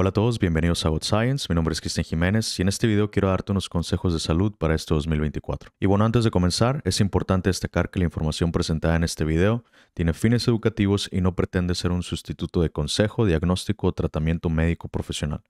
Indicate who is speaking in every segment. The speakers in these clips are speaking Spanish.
Speaker 1: Hola a todos, bienvenidos a What Science. Mi nombre es Cristian Jiménez y en este video quiero darte unos consejos de salud para este 2024. Y bueno, antes de comenzar, es importante destacar que la información presentada en este video tiene fines educativos y no pretende ser un sustituto de consejo, diagnóstico o tratamiento médico profesional.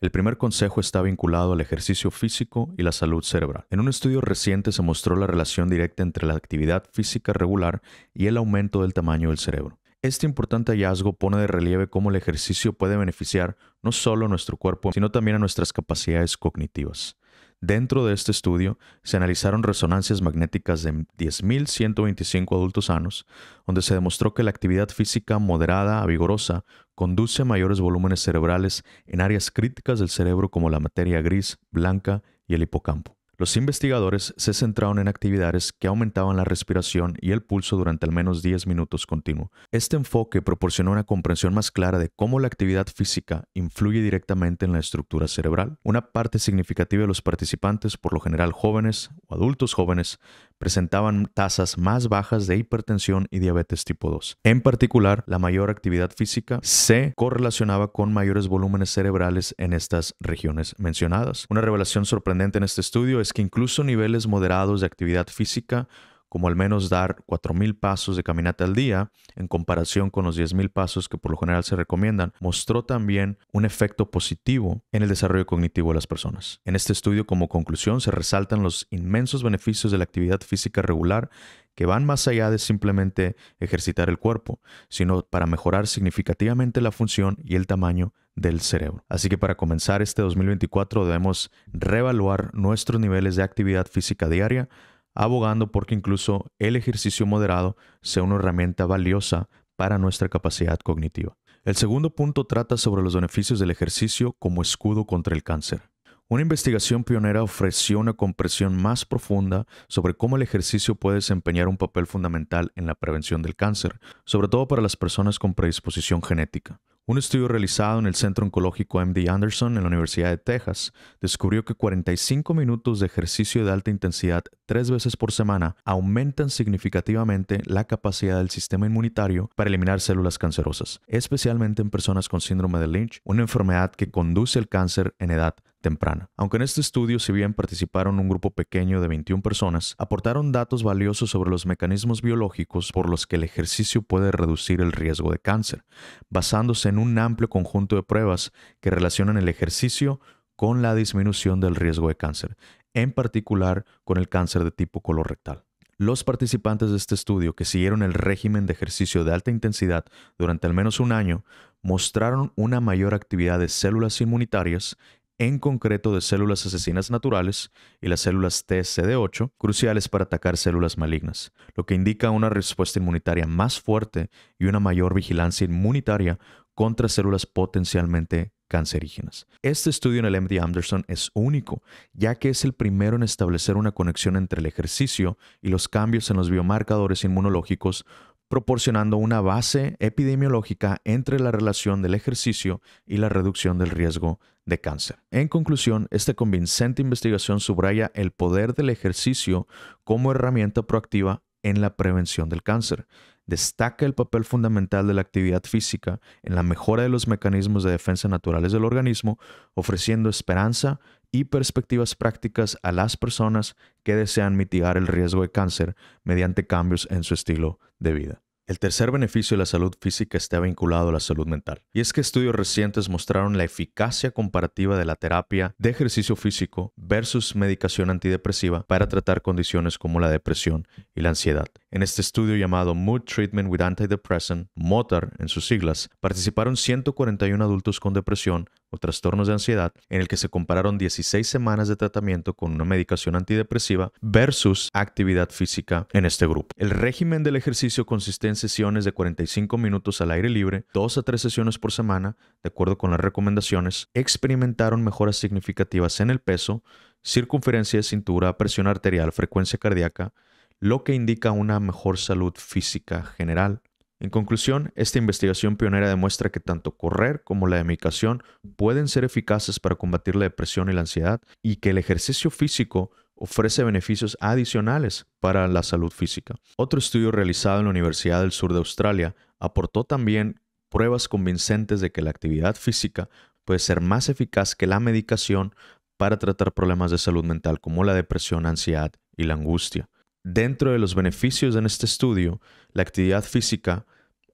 Speaker 1: El primer consejo está vinculado al ejercicio físico y la salud cerebral. En un estudio reciente se mostró la relación directa entre la actividad física regular y el aumento del tamaño del cerebro. Este importante hallazgo pone de relieve cómo el ejercicio puede beneficiar no solo a nuestro cuerpo, sino también a nuestras capacidades cognitivas. Dentro de este estudio se analizaron resonancias magnéticas de 10.125 adultos sanos, donde se demostró que la actividad física moderada a vigorosa conduce a mayores volúmenes cerebrales en áreas críticas del cerebro como la materia gris, blanca y el hipocampo. Los investigadores se centraron en actividades que aumentaban la respiración y el pulso durante al menos 10 minutos continuo. Este enfoque proporcionó una comprensión más clara de cómo la actividad física influye directamente en la estructura cerebral. Una parte significativa de los participantes, por lo general jóvenes o adultos jóvenes, presentaban tasas más bajas de hipertensión y diabetes tipo 2. En particular, la mayor actividad física se correlacionaba con mayores volúmenes cerebrales en estas regiones mencionadas. Una revelación sorprendente en este estudio es que incluso niveles moderados de actividad física como al menos dar 4.000 pasos de caminata al día, en comparación con los 10.000 pasos que por lo general se recomiendan, mostró también un efecto positivo en el desarrollo cognitivo de las personas. En este estudio, como conclusión, se resaltan los inmensos beneficios de la actividad física regular que van más allá de simplemente ejercitar el cuerpo, sino para mejorar significativamente la función y el tamaño del cerebro. Así que para comenzar este 2024 debemos reevaluar nuestros niveles de actividad física diaria abogando porque incluso el ejercicio moderado sea una herramienta valiosa para nuestra capacidad cognitiva. El segundo punto trata sobre los beneficios del ejercicio como escudo contra el cáncer. Una investigación pionera ofreció una comprensión más profunda sobre cómo el ejercicio puede desempeñar un papel fundamental en la prevención del cáncer, sobre todo para las personas con predisposición genética. Un estudio realizado en el Centro Oncológico MD Anderson en la Universidad de Texas descubrió que 45 minutos de ejercicio de alta intensidad tres veces por semana aumentan significativamente la capacidad del sistema inmunitario para eliminar células cancerosas, especialmente en personas con síndrome de Lynch, una enfermedad que conduce al cáncer en edad temprana. Aunque en este estudio, si bien participaron un grupo pequeño de 21 personas, aportaron datos valiosos sobre los mecanismos biológicos por los que el ejercicio puede reducir el riesgo de cáncer, basándose en un amplio conjunto de pruebas que relacionan el ejercicio con la disminución del riesgo de cáncer, en particular con el cáncer de tipo colorectal. Los participantes de este estudio que siguieron el régimen de ejercicio de alta intensidad durante al menos un año mostraron una mayor actividad de células inmunitarias en concreto de células asesinas naturales y las células TCD8, cruciales para atacar células malignas, lo que indica una respuesta inmunitaria más fuerte y una mayor vigilancia inmunitaria contra células potencialmente cancerígenas. Este estudio en el MD Anderson es único, ya que es el primero en establecer una conexión entre el ejercicio y los cambios en los biomarcadores inmunológicos proporcionando una base epidemiológica entre la relación del ejercicio y la reducción del riesgo de cáncer. En conclusión, esta convincente investigación subraya el poder del ejercicio como herramienta proactiva en la prevención del cáncer. Destaca el papel fundamental de la actividad física en la mejora de los mecanismos de defensa naturales del organismo, ofreciendo esperanza y perspectivas prácticas a las personas que desean mitigar el riesgo de cáncer mediante cambios en su estilo de vida. El tercer beneficio de la salud física está vinculado a la salud mental, y es que estudios recientes mostraron la eficacia comparativa de la terapia de ejercicio físico versus medicación antidepresiva para tratar condiciones como la depresión y la ansiedad. En este estudio llamado Mood Treatment with Antidepressant, MOTAR en sus siglas, participaron 141 adultos con depresión trastornos de ansiedad, en el que se compararon 16 semanas de tratamiento con una medicación antidepresiva versus actividad física en este grupo. El régimen del ejercicio consiste en sesiones de 45 minutos al aire libre, 2 a 3 sesiones por semana, de acuerdo con las recomendaciones, experimentaron mejoras significativas en el peso, circunferencia de cintura, presión arterial, frecuencia cardíaca, lo que indica una mejor salud física general en conclusión, esta investigación pionera demuestra que tanto correr como la medicación pueden ser eficaces para combatir la depresión y la ansiedad y que el ejercicio físico ofrece beneficios adicionales para la salud física. Otro estudio realizado en la Universidad del Sur de Australia aportó también pruebas convincentes de que la actividad física puede ser más eficaz que la medicación para tratar problemas de salud mental como la depresión, ansiedad y la angustia. Dentro de los beneficios en este estudio, la actividad física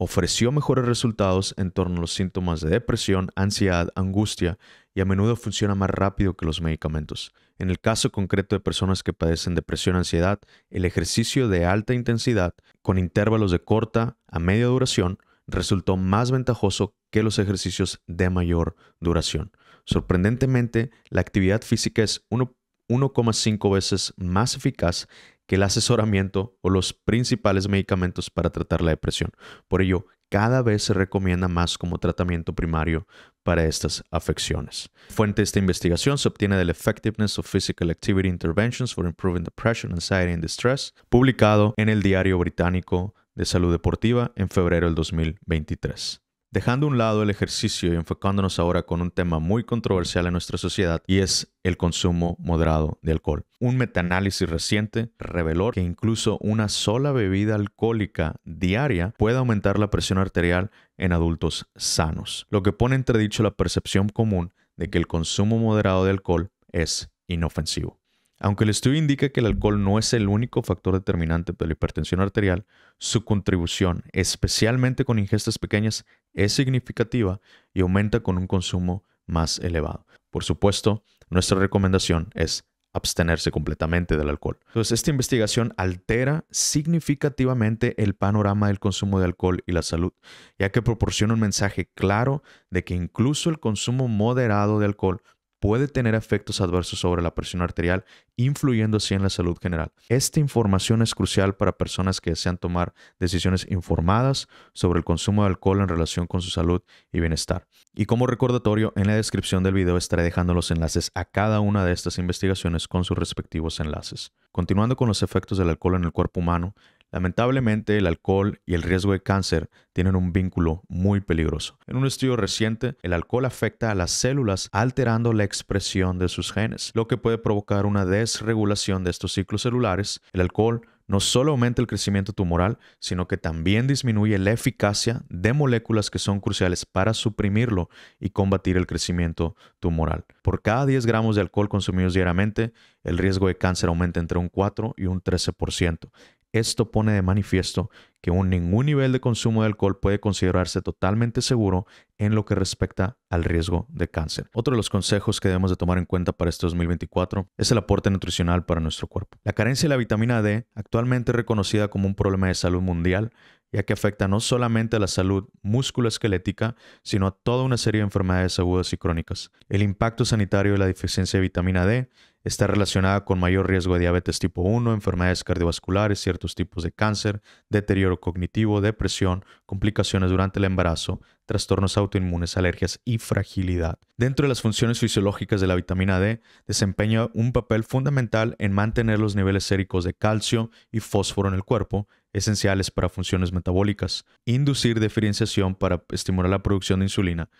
Speaker 1: ofreció mejores resultados en torno a los síntomas de depresión, ansiedad, angustia y a menudo funciona más rápido que los medicamentos. En el caso concreto de personas que padecen depresión, ansiedad, el ejercicio de alta intensidad con intervalos de corta a media duración resultó más ventajoso que los ejercicios de mayor duración. Sorprendentemente, la actividad física es 1.5 veces más eficaz que el asesoramiento o los principales medicamentos para tratar la depresión. Por ello, cada vez se recomienda más como tratamiento primario para estas afecciones. Fuente de esta investigación se obtiene del Effectiveness of Physical Activity Interventions for Improving Depression, Anxiety and Distress, publicado en el Diario Británico de Salud Deportiva en febrero del 2023. Dejando a un lado el ejercicio y enfocándonos ahora con un tema muy controversial en nuestra sociedad y es el consumo moderado de alcohol. Un metaanálisis reciente reveló que incluso una sola bebida alcohólica diaria puede aumentar la presión arterial en adultos sanos, lo que pone entredicho la percepción común de que el consumo moderado de alcohol es inofensivo. Aunque el estudio indica que el alcohol no es el único factor determinante de la hipertensión arterial, su contribución, especialmente con ingestas pequeñas, es significativa y aumenta con un consumo más elevado. Por supuesto, nuestra recomendación es abstenerse completamente del alcohol. Entonces, esta investigación altera significativamente el panorama del consumo de alcohol y la salud, ya que proporciona un mensaje claro de que incluso el consumo moderado de alcohol puede tener efectos adversos sobre la presión arterial, influyendo así en la salud general. Esta información es crucial para personas que desean tomar decisiones informadas sobre el consumo de alcohol en relación con su salud y bienestar. Y como recordatorio, en la descripción del video estaré dejando los enlaces a cada una de estas investigaciones con sus respectivos enlaces. Continuando con los efectos del alcohol en el cuerpo humano, Lamentablemente, el alcohol y el riesgo de cáncer tienen un vínculo muy peligroso. En un estudio reciente, el alcohol afecta a las células alterando la expresión de sus genes, lo que puede provocar una desregulación de estos ciclos celulares. El alcohol no solo aumenta el crecimiento tumoral, sino que también disminuye la eficacia de moléculas que son cruciales para suprimirlo y combatir el crecimiento tumoral. Por cada 10 gramos de alcohol consumidos diariamente, el riesgo de cáncer aumenta entre un 4 y un 13%. Esto pone de manifiesto que ningún nivel de consumo de alcohol puede considerarse totalmente seguro en lo que respecta al riesgo de cáncer. Otro de los consejos que debemos de tomar en cuenta para este 2024 es el aporte nutricional para nuestro cuerpo. La carencia de la vitamina D, actualmente reconocida como un problema de salud mundial, ya que afecta no solamente a la salud musculoesquelética, sino a toda una serie de enfermedades agudas y crónicas. El impacto sanitario de la deficiencia de vitamina D Está relacionada con mayor riesgo de diabetes tipo 1, enfermedades cardiovasculares, ciertos tipos de cáncer, deterioro cognitivo, depresión, complicaciones durante el embarazo, trastornos autoinmunes, alergias y fragilidad. Dentro de las funciones fisiológicas de la vitamina D, desempeña un papel fundamental en mantener los niveles séricos de calcio y fósforo en el cuerpo, esenciales para funciones metabólicas, inducir diferenciación para estimular la producción de insulina,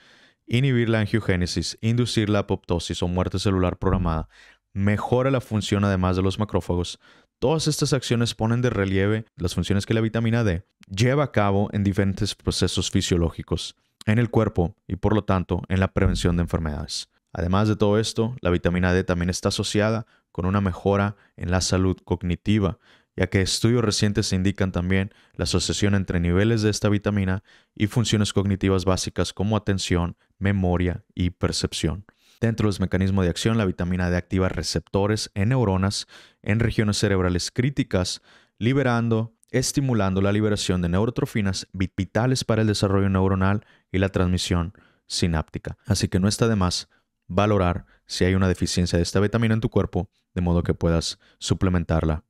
Speaker 1: inhibir la angiogénesis, inducir la apoptosis o muerte celular programada, mejora la función además de los macrófagos. Todas estas acciones ponen de relieve las funciones que la vitamina D lleva a cabo en diferentes procesos fisiológicos en el cuerpo y por lo tanto en la prevención de enfermedades. Además de todo esto, la vitamina D también está asociada con una mejora en la salud cognitiva, ya que estudios recientes indican también la asociación entre niveles de esta vitamina y funciones cognitivas básicas como atención, memoria y percepción. Dentro de los mecanismos de acción, la vitamina D activa receptores en neuronas en regiones cerebrales críticas, liberando, estimulando la liberación de neurotrofinas vitales para el desarrollo neuronal y la transmisión sináptica. Así que no está de más valorar si hay una deficiencia de esta vitamina en tu cuerpo, de modo que puedas suplementarla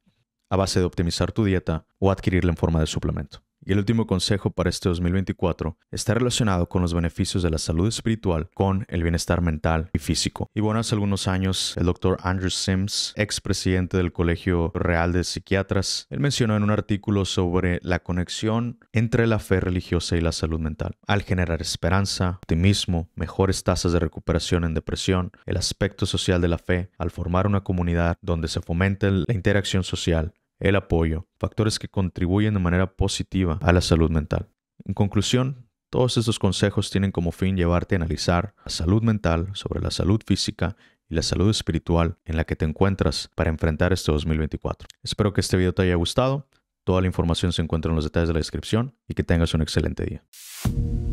Speaker 1: a base de optimizar tu dieta o adquirirla en forma de suplemento. Y el último consejo para este 2024 está relacionado con los beneficios de la salud espiritual con el bienestar mental y físico. Y bueno, hace algunos años el doctor Andrew Sims, ex presidente del Colegio Real de Psiquiatras, él mencionó en un artículo sobre la conexión entre la fe religiosa y la salud mental. Al generar esperanza, optimismo, mejores tasas de recuperación en depresión, el aspecto social de la fe, al formar una comunidad donde se fomente la interacción social, el apoyo, factores que contribuyen de manera positiva a la salud mental. En conclusión, todos estos consejos tienen como fin llevarte a analizar la salud mental sobre la salud física y la salud espiritual en la que te encuentras para enfrentar este 2024. Espero que este video te haya gustado. Toda la información se encuentra en los detalles de la descripción y que tengas un excelente día.